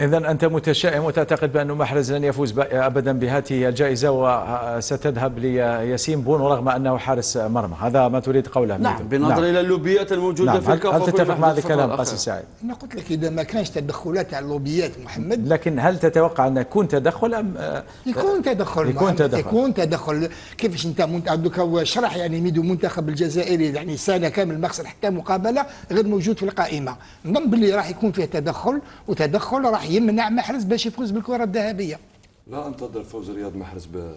إذا أنت متشائم وتعتقد بأن محرز لن يفوز أبدا بهذه الجائزة وستذهب لياسين بون رغم أنه حارس مرمى هذا ما تريد قوله نعم بنظر نعم. إلى اللوبيات الموجودة نعم. في الكفر هل تتفق مع هذا الكلام قاسم سعيد؟ أنا قلت لك إذا ما كانش تدخلات على اللوبيات محمد لكن هل تتوقع أن يكون تدخل أم يكون تدخل يكون تدخل يكون تدخل كيفاش أنت منت... شرح يعني ميدو منتخب الجزائري يعني سنة كامل ما حتى مقابلة غير موجود في القائمة نظن باللي راح يكون فيه تدخل تدخل وتدخل راح يمنع محرز باش يفوز بالكره الذهبيه لا انتظر فوز رياض محرز ب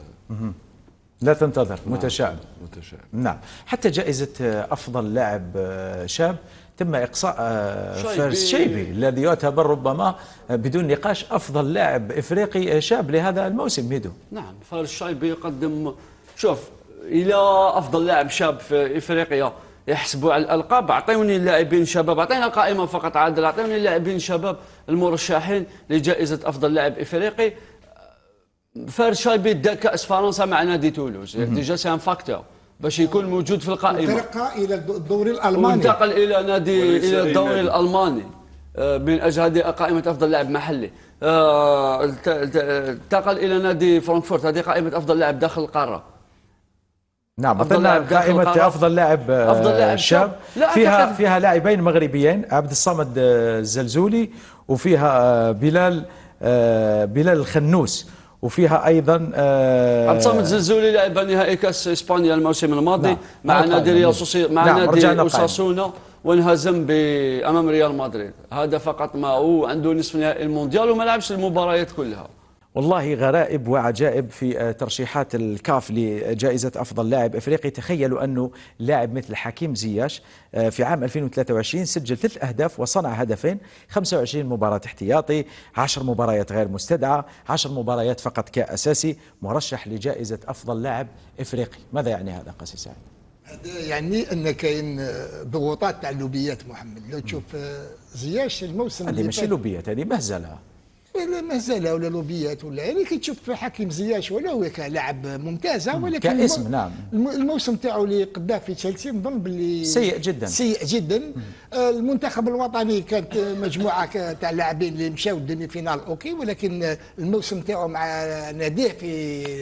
لا تنتظر نعم. متشائم متشائم نعم حتى جائزة آه، أفضل لاعب آه، شاب تم إقصاء آه، فارس شيبي الذي يعتبر ربما بدون نقاش أفضل لاعب إفريقي شاب لهذا الموسم ميدو نعم فارس شيبي يقدم شوف إلى أفضل لاعب شاب في إفريقيا يحسبوا على الالقاب اعطوني اللاعبين الشباب اعطينا قائمه فقط عادل اعطوني اللاعبين الشباب المرشحين لجائزه افضل لاعب افريقي فرشاي دا كاس فرنسا مع نادي تولوز ديجا سي ان فاكتور باش يكون موجود في القائمه ترقى الى الدوري الالماني وانتقل الى نادي الى الدوري الالماني آه، من اجل هذه قائمه افضل لاعب محلي انتقل آه، الى نادي فرانكفورت هذه قائمه افضل لاعب داخل القاره نعم أفضل لاعب آه، أفضل لاعب شاب لا فيها فيها لاعبين مغربيين عبد الصمد الزلزولي آه، وفيها آه، بلال بلال الخنوس وفيها ايضا عبد الصمد الزلزولي لعب نهائي كاس اسبانيا الموسم الماضي نعم. مع نادي يعني. ريال سوسي مع نعم. نادي اوساسونا وانهزم امام ريال مدريد هذا فقط ما هو عنده نصف نهائي المونديال وما لعبش المباريات كلها والله غرائب وعجائب في آه، ترشيحات الكاف لجائزة أفضل لاعب إفريقي تخيلوا أنه لاعب مثل حكيم زياش آه، في عام 2023 سجل ثلاث أهداف وصنع هدفين 25 مباراة احتياطي 10 مباريات غير مستدعى 10 مباريات فقط كأساسي مرشح لجائزة أفضل لاعب إفريقي ماذا يعني هذا قاسي سعيد؟ هذا يعني ان كاين ضغوطات تاع اللوبيات محمد لو تشوف آه، زياش الموسم اللي ماشي لوبيات هذه مهزله مازال ولا لوبيات ولا يعني كي تشوف حكيم زياش ولا هو كلاعب ممتازه ولكن كاسم نعم الموسم تاعو اللي قداه في تشيلسي نظن باللي سيء جدا سيء جدا آه، المنتخب الوطني كانت مجموعه تاع لاعبين اللي مشاو الدنيا فينال اوكي ولكن الموسم تاعو مع ناديه في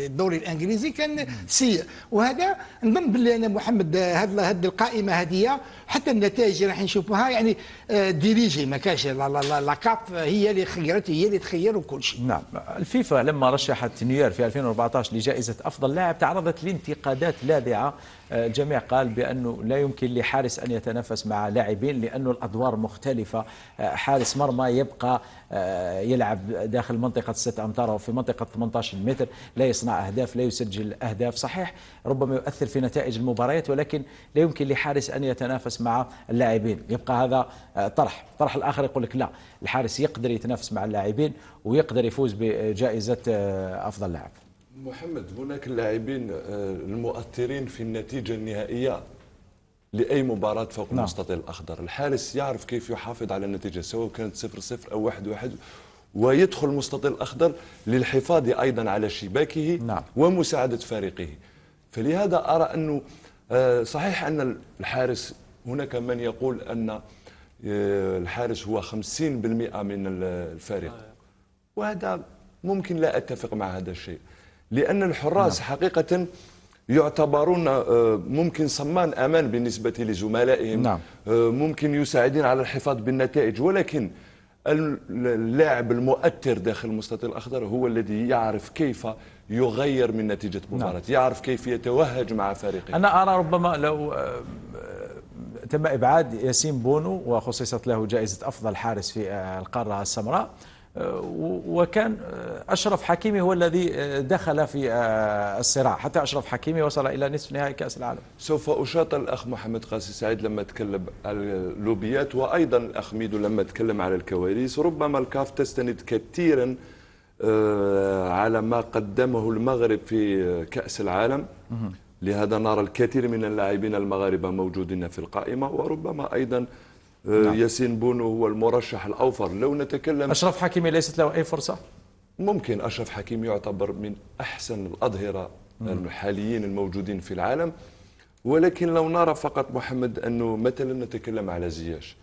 الدوري الانجليزي كان سيء وهذا نظن باللي انا محمد هذه القائمه هذه حتى النتائج راح نشوفوها يعني آه، ديريجي ما لا لا كاف هي اللي خيرت هي اللي يتخيلوا كل شيء نعم الفيفا لما رشحت نيوير في 2014 لجائزة أفضل لاعب تعرضت لانتقادات لاذعة الجميع آه، قال بأنه لا يمكن لحارس أن يتنافس مع لاعبين لأنه الأدوار مختلفة آه، حارس مرمى يبقى آه، يلعب داخل منطقة 6 أمتار أو في منطقة 18 متر لا يصنع أهداف لا يسجل أهداف صحيح ربما يؤثر في نتائج المباريات ولكن لا يمكن لحارس أن يتنافس مع اللاعبين يبقى هذا طرح طرح الآخر يقول لك لا الحارس يقدر يتنافس مع اللاعبين ويقدر يفوز بجائزة أفضل لاعب محمد هناك اللاعبين آه، المؤثرين في النتيجه النهائيه لاي مباراه فوق نعم. المستطيل الاخضر الحارس يعرف كيف يحافظ على النتيجه سواء كانت 0 0 او 1 1 ويدخل المستطيل الاخضر للحفاظ ايضا على شباكه نعم. ومساعده فريقه فلهذا ارى انه آه، صحيح ان الحارس هناك من يقول ان آه، الحارس هو 50% من الفريق وهذا ممكن لا اتفق مع هذا الشيء لأن الحراس نعم. حقيقة يعتبرون آه، ممكن صمان أمان بالنسبة لزملائهم نعم. آه، ممكن يساعدين على الحفاظ بالنتائج ولكن اللاعب المؤثر داخل المستطيل الأخضر هو الذي يعرف كيف يغير من نتيجة نعم. مباراة نعم. يعرف كيف يتوهج مع فريقه أنا أرى ربما لو آه، تم إبعاد ياسين بونو وخصصت له جائزة أفضل حارس في القارة السمراء وكان أشرف حكيمي هو الذي دخل في آه، الصراع حتى أشرف حكيمي وصل إلى نصف نهائي كأس العالم سوف أشاط الأخ محمد قاسي سعيد لما تكلم على اللوبيات وأيضا الأخ ميدو لما تكلم على الكواليس ربما الكاف تستند كثيرا آه، على ما قدمه المغرب في آه، كأس العالم لهذا نرى الكثير من اللاعبين المغاربة موجودين في القائمة وربما أيضا آه، نعم. ياسين بونو هو المرشح الأوفر لو نتكلم أشرف حكيمي ليست له أي فرصة؟ ممكن أشرف حكيمي يعتبر من أحسن الأظهرة الحاليين الموجودين في العالم ولكن لو نرى فقط محمد أنه مثلا نتكلم على زياش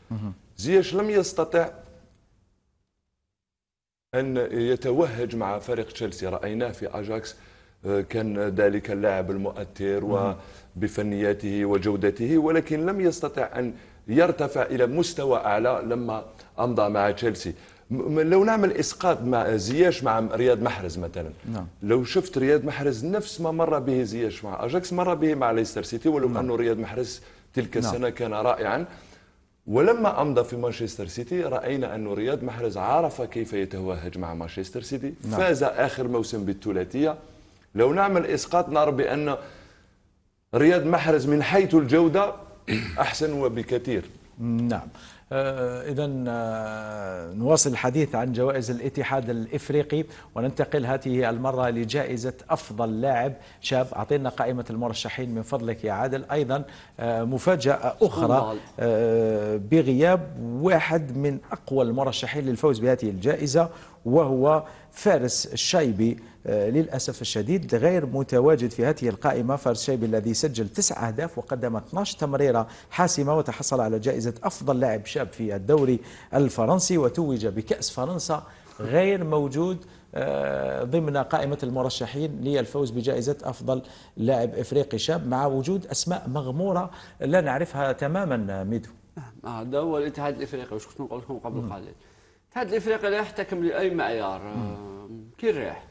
زياش لم يستطع أن يتوهج مع فريق تشيلسي رأيناه في أجاكس آه، كان ذلك اللاعب المؤثر وبفنياته وجودته ولكن لم يستطع أن يرتفع الى مستوى اعلى لما امضى مع تشيلسي لو نعمل اسقاط مع زياش مع رياض محرز مثلا نعم. لو شفت رياض محرز نفس ما مر به زياش مع اجاكس مر به مع ليستر سيتي ولو نعم. انه رياض محرز تلك نعم. السنه نعم. كان رائعا ولما امضى في مانشستر سيتي راينا ان رياض محرز عرف كيف يتوهج مع مانشستر سيتي نعم. فاز اخر موسم بالثلاثيه لو نعمل اسقاط نرى بان رياض محرز من حيث الجوده احسن وبكثير نعم آه، إذا آه، نواصل الحديث عن جوائز الاتحاد الإفريقي وننتقل هذه المرة لجائزة أفضل لاعب شاب أعطينا قائمة المرشحين من فضلك يا عادل أيضا آه، مفاجأة أخرى بغياب واحد من أقوى المرشحين للفوز بهذه الجائزة وهو فارس الشايبي آه، للأسف الشديد غير متواجد في هذه القائمة فارس الشايبي الذي سجل تسع أهداف وقدم 12 تمريرة حاسمة وتحصل على جائزة أفضل لاعب شاب في الدوري الفرنسي وتوج بكأس فرنسا غير موجود آه، ضمن قائمة المرشحين للفوز بجائزة أفضل لاعب إفريقي شاب مع وجود أسماء مغمورة لا نعرفها تماما ميدو نعم. هذا آه، هو الاتحاد الافريقي وش كنت نقول لكم قبل قليل تحت الافريقي لا يحتكم لاي معيار آه، كي الريح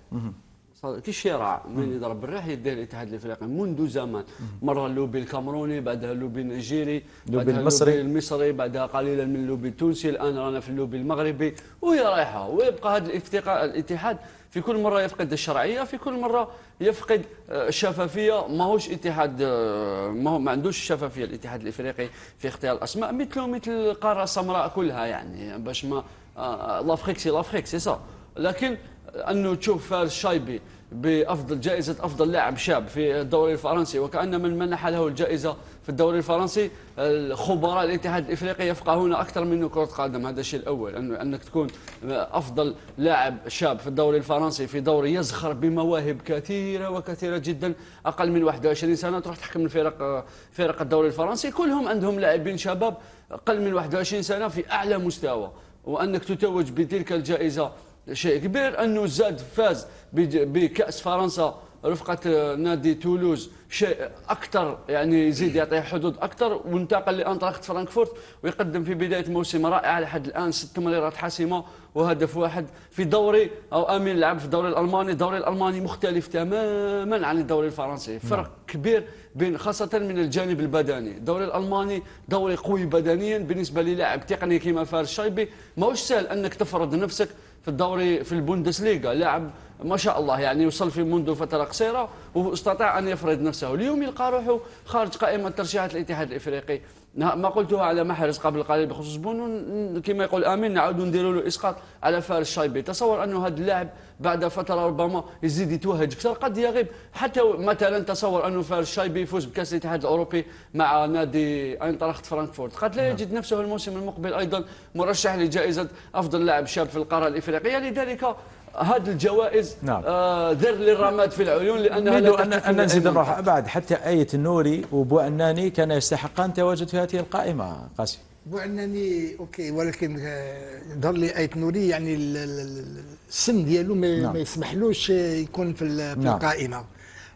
كي الشراع من يضرب الريح يديه الاتحاد الافريقي منذ زمان مره اللوبي الكامروني بعدها اللوبي النيجيري اللوبي المصري المصري بعدها قليلا من اللوبي التونسي الان رانا في اللوبي المغربي وهي رايحه ويبقى هذا الاتحاد في كل مره يفقد الشرعيه في كل مره يفقد آه، الشفافيه ماهوش اتحاد آه، ما هو ما عندوش الشفافيه الاتحاد الافريقي في اختيار الاسماء مثله مثل القاره السمراء كلها يعني باش ما آه، آه، لافريك سي لافريك سي سا لكن انه تشوف فارس شايبي بافضل جائزه افضل لاعب شاب في الدوري الفرنسي وكان من منح له الجائزه في الدوري الفرنسي الخبراء الاتحاد الافريقي يفقهون اكثر منه كره قدم هذا الشيء الاول انه انك تكون افضل لاعب شاب في الدوري الفرنسي في دوري يزخر بمواهب كثيره وكثيره جدا اقل من 21 سنه تروح تحكم الفرق فرق الدوري الفرنسي كلهم عندهم لاعبين شباب اقل من 21 سنه في اعلى مستوى وانك تتوج بتلك الجائزه شيء كبير انه زاد فاز بكاس فرنسا رفقه آه، نادي تولوز شيء اكثر يعني يزيد يعطيه حدود اكثر وانتقل لانتراخت فرانكفورت ويقدم في بدايه موسم رائع لحد الان ست تمريرات حاسمه وهدف واحد في دوري او امين لعب في الدوري الالماني، الدوري الالماني مختلف تماما عن الدوري الفرنسي، فرق نعم. كبير بين خاصه من الجانب البدني، الدوري الالماني دوري قوي بدنيا بالنسبه للاعب تقني كما فارس الشايبي، ماهوش سهل انك تفرض نفسك في الدوري في البوندسليغا، لاعب ما شاء الله يعني وصل في منذ فتره قصيره واستطاع ان يفرض نفسه اليوم يلقى روحه خارج قائمه ترشيحات الاتحاد الافريقي ما قلته على محرز قبل قليل بخصوص بونو كما يقول امين نعود نديروا له اسقاط على فارس الشايبي تصور انه هذا اللاعب بعد فتره ربما يزيد يتوهج اكثر قد يغيب حتى مثلا تصور انه فارس الشايبي يفوز بكاس الاتحاد الاوروبي مع نادي اينتراخت فرانكفورت قد لا نعم. يجد نفسه الموسم المقبل ايضا مرشح لجائزه افضل لاعب شاب في القاره الافريقيه لذلك هذه الجوائز نعم. آه ذر للرماد في العيون لانها لا ان ان نزيد نروح بعد حتى ايه النوري عناني كان يستحقان تواجد في هذه القائمه قاسم عناني اوكي ولكن آه، ظهر لي ايه نوري يعني السن ديالو ما, نعم. ما يسمحلوش آه، يكون في, في نعم. القائمه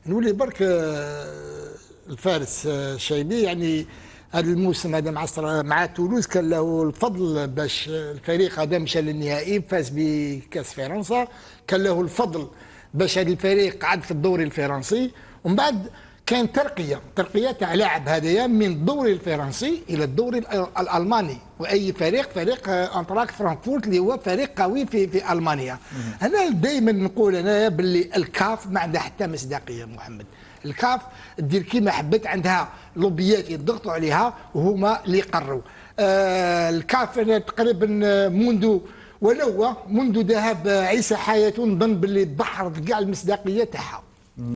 نولي برك آه، الفارس شايبي يعني هذا الموسم هذا مع مع تولوز كان له الفضل باش الفريق هذا مشى للنهائي فاز بكاس فرنسا كان له الفضل باش هذا الفريق قعد في الدوري الفرنسي ومن بعد كان ترقية ترقية تاع لاعب هذايا من الدوري الفرنسي إلى الدوري الألماني وأي فريق فريق آه، أنتراك فرانكفورت اللي هو فريق قوي في في ألمانيا أنا دائما نقول أنا باللي الكاف ما عندها حتى مصداقية محمد الكاف دير كيما حبت عندها لوبيات يضغطوا عليها وهما اللي يقروا آه الكاف أنا تقريبا آه، منذ ولو منذ ذهاب عيسى حياته نظن باللي بحرت كاع المصداقية تاعها